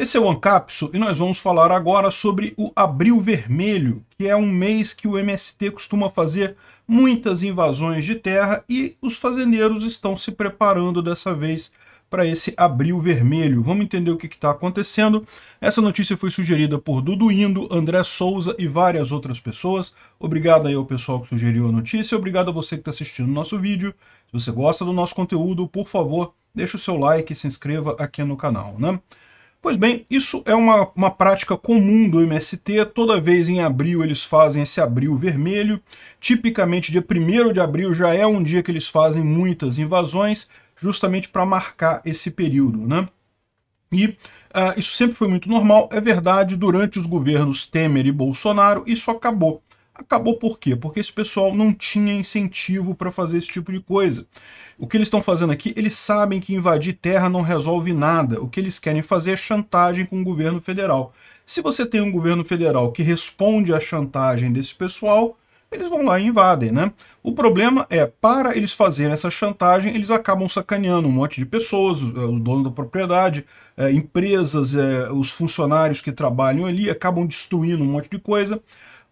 Esse é o Ancapso e nós vamos falar agora sobre o Abril Vermelho, que é um mês que o MST costuma fazer muitas invasões de terra e os fazendeiros estão se preparando dessa vez para esse Abril Vermelho. Vamos entender o que está acontecendo. Essa notícia foi sugerida por Dudu Indo, André Souza e várias outras pessoas. Obrigado aí ao pessoal que sugeriu a notícia. Obrigado a você que está assistindo o nosso vídeo. Se você gosta do nosso conteúdo, por favor, deixe o seu like e se inscreva aqui no canal. Né? Pois bem, isso é uma, uma prática comum do MST, toda vez em abril eles fazem esse abril vermelho, tipicamente dia 1 de abril já é um dia que eles fazem muitas invasões, justamente para marcar esse período, né? E uh, isso sempre foi muito normal, é verdade, durante os governos Temer e Bolsonaro isso acabou. Acabou por quê? Porque esse pessoal não tinha incentivo para fazer esse tipo de coisa. O que eles estão fazendo aqui, eles sabem que invadir terra não resolve nada. O que eles querem fazer é chantagem com o governo federal. Se você tem um governo federal que responde à chantagem desse pessoal, eles vão lá e invadem, né? O problema é, para eles fazerem essa chantagem, eles acabam sacaneando um monte de pessoas, o é, dono da propriedade, é, empresas, é, os funcionários que trabalham ali, acabam destruindo um monte de coisa.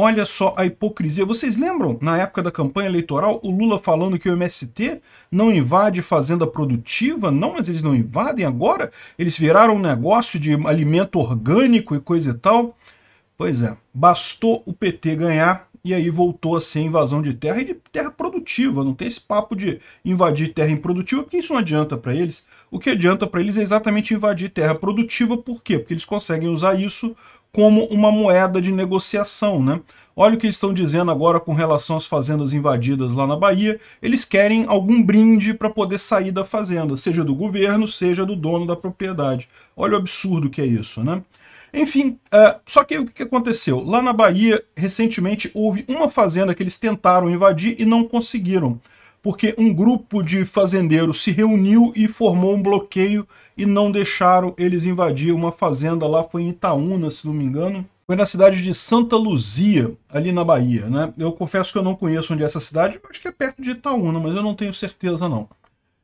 Olha só a hipocrisia. Vocês lembram, na época da campanha eleitoral, o Lula falando que o MST não invade fazenda produtiva? Não, mas eles não invadem agora? Eles viraram um negócio de alimento orgânico e coisa e tal? Pois é, bastou o PT ganhar e aí voltou a ser invasão de terra e de terra produtiva. Não tem esse papo de invadir terra improdutiva, porque isso não adianta para eles. O que adianta para eles é exatamente invadir terra produtiva, por quê? Porque eles conseguem usar isso como uma moeda de negociação, né? Olha o que eles estão dizendo agora com relação às fazendas invadidas lá na Bahia. Eles querem algum brinde para poder sair da fazenda, seja do governo, seja do dono da propriedade. Olha o absurdo que é isso, né? Enfim, é, só que aí, o que aconteceu? Lá na Bahia, recentemente, houve uma fazenda que eles tentaram invadir e não conseguiram porque um grupo de fazendeiros se reuniu e formou um bloqueio e não deixaram eles invadir uma fazenda lá, foi em Itaúna, se não me engano. Foi na cidade de Santa Luzia, ali na Bahia, né? Eu confesso que eu não conheço onde é essa cidade, acho que é perto de Itaúna, mas eu não tenho certeza não.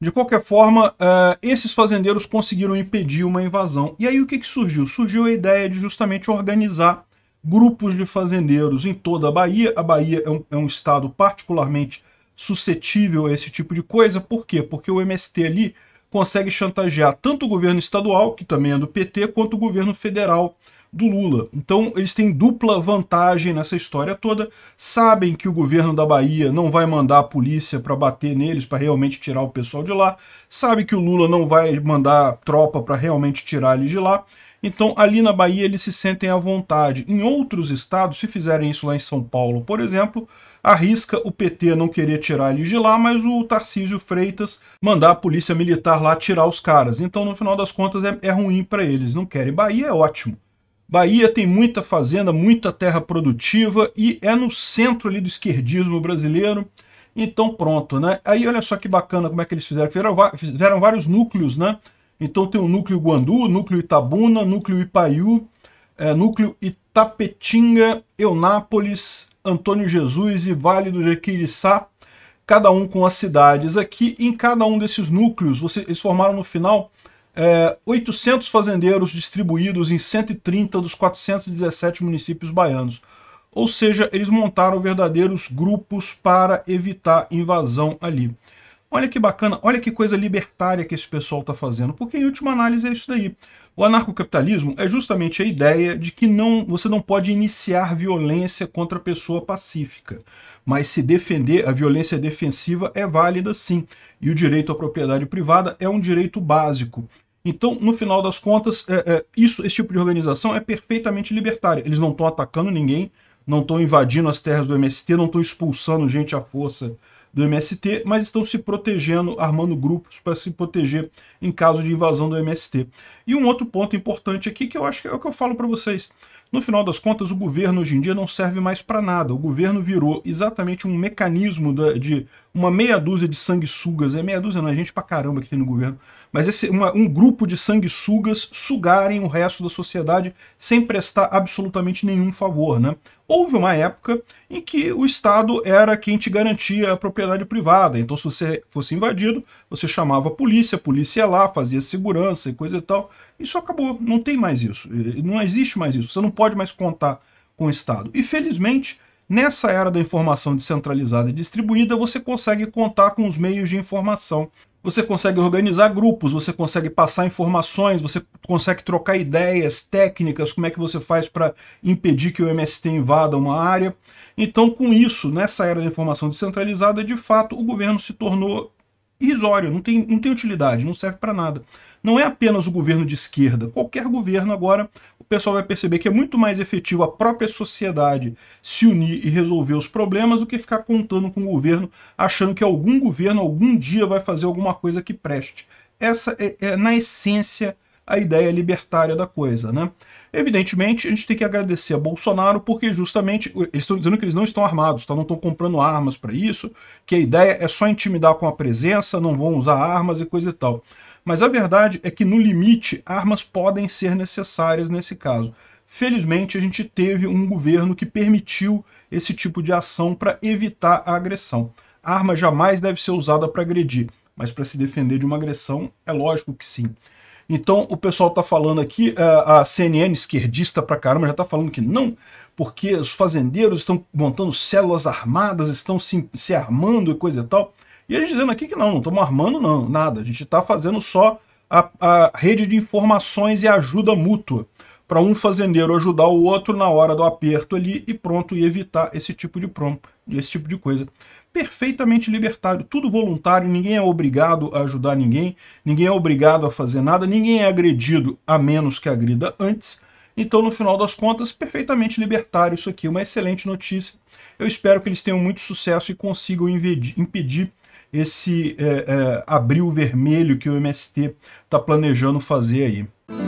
De qualquer forma, uh, esses fazendeiros conseguiram impedir uma invasão. E aí o que, que surgiu? Surgiu a ideia de justamente organizar grupos de fazendeiros em toda a Bahia. A Bahia é um, é um estado particularmente suscetível a esse tipo de coisa. Por quê? Porque o MST ali consegue chantagear tanto o governo estadual, que também é do PT, quanto o governo federal do Lula. Então eles têm dupla vantagem nessa história toda. Sabem que o governo da Bahia não vai mandar a polícia para bater neles, para realmente tirar o pessoal de lá. Sabe que o Lula não vai mandar tropa para realmente tirar eles de lá. Então, ali na Bahia, eles se sentem à vontade. Em outros estados, se fizerem isso lá em São Paulo, por exemplo, arrisca o PT não querer tirar eles de lá, mas o Tarcísio Freitas mandar a polícia militar lá tirar os caras. Então, no final das contas, é, é ruim para eles. Não querem. Bahia é ótimo. Bahia tem muita fazenda, muita terra produtiva e é no centro ali do esquerdismo brasileiro. Então pronto, né? Aí olha só que bacana como é que eles fizeram. Fizeram, fizeram vários núcleos, né? Então tem o núcleo Guandu, núcleo Itabuna, núcleo Ipaiu, é, núcleo Itapetinga, Eunápolis, Antônio Jesus e Vale do Jequiriçá, cada um com as cidades aqui. Em cada um desses núcleos, você, eles formaram no final é, 800 fazendeiros distribuídos em 130 dos 417 municípios baianos. Ou seja, eles montaram verdadeiros grupos para evitar invasão ali. Olha que bacana, olha que coisa libertária que esse pessoal está fazendo, porque em última análise é isso daí. O anarcocapitalismo é justamente a ideia de que não, você não pode iniciar violência contra a pessoa pacífica, mas se defender, a violência defensiva é válida sim, e o direito à propriedade privada é um direito básico. Então, no final das contas, é, é, isso, esse tipo de organização é perfeitamente libertária. Eles não estão atacando ninguém, não estão invadindo as terras do MST, não estão expulsando gente à força do MST, mas estão se protegendo, armando grupos para se proteger em caso de invasão do MST. E um outro ponto importante aqui que eu acho que é o que eu falo para vocês. No final das contas, o governo hoje em dia não serve mais para nada. O governo virou exatamente um mecanismo de uma meia dúzia de sanguessugas. É meia dúzia, não, é gente para caramba que tem no governo. Mas esse, uma, um grupo de sanguessugas sugarem o resto da sociedade sem prestar absolutamente nenhum favor, né? Houve uma época em que o Estado era quem te garantia a propriedade privada. Então, se você fosse invadido, você chamava a polícia, a polícia ia lá, fazia segurança e coisa e tal. Isso acabou, não tem mais isso. Não existe mais isso. Você não pode mais contar com o Estado. E, felizmente, nessa era da informação descentralizada e distribuída, você consegue contar com os meios de informação você consegue organizar grupos, você consegue passar informações, você consegue trocar ideias, técnicas, como é que você faz para impedir que o MST invada uma área. Então, com isso, nessa era da informação descentralizada, de fato, o governo se tornou irrisório, não tem, não tem utilidade, não serve para nada. Não é apenas o governo de esquerda, qualquer governo agora, o pessoal vai perceber que é muito mais efetivo a própria sociedade se unir e resolver os problemas do que ficar contando com o governo, achando que algum governo algum dia vai fazer alguma coisa que preste. Essa é, é na essência, a ideia libertária da coisa, né? Evidentemente, a gente tem que agradecer a Bolsonaro porque justamente eles estão dizendo que eles não estão armados, tá? não estão comprando armas para isso, que a ideia é só intimidar com a presença, não vão usar armas e coisa e tal. Mas a verdade é que, no limite, armas podem ser necessárias nesse caso. Felizmente, a gente teve um governo que permitiu esse tipo de ação para evitar a agressão. A arma jamais deve ser usada para agredir, mas para se defender de uma agressão, é lógico que sim. Então o pessoal está falando aqui, eh, a CNN esquerdista pra caramba já está falando que não, porque os fazendeiros estão montando células armadas, estão se, se armando e coisa e tal. E eles dizendo aqui que não, não estamos armando não, nada. A gente está fazendo só a, a rede de informações e ajuda mútua para um fazendeiro ajudar o outro na hora do aperto ali e pronto, e evitar esse tipo de prom, esse tipo de coisa. Perfeitamente libertário, tudo voluntário, ninguém é obrigado a ajudar ninguém, ninguém é obrigado a fazer nada, ninguém é agredido a menos que agrida antes. Então, no final das contas, perfeitamente libertário isso aqui, uma excelente notícia. Eu espero que eles tenham muito sucesso e consigam impedir esse é, é, abril vermelho que o MST está planejando fazer aí.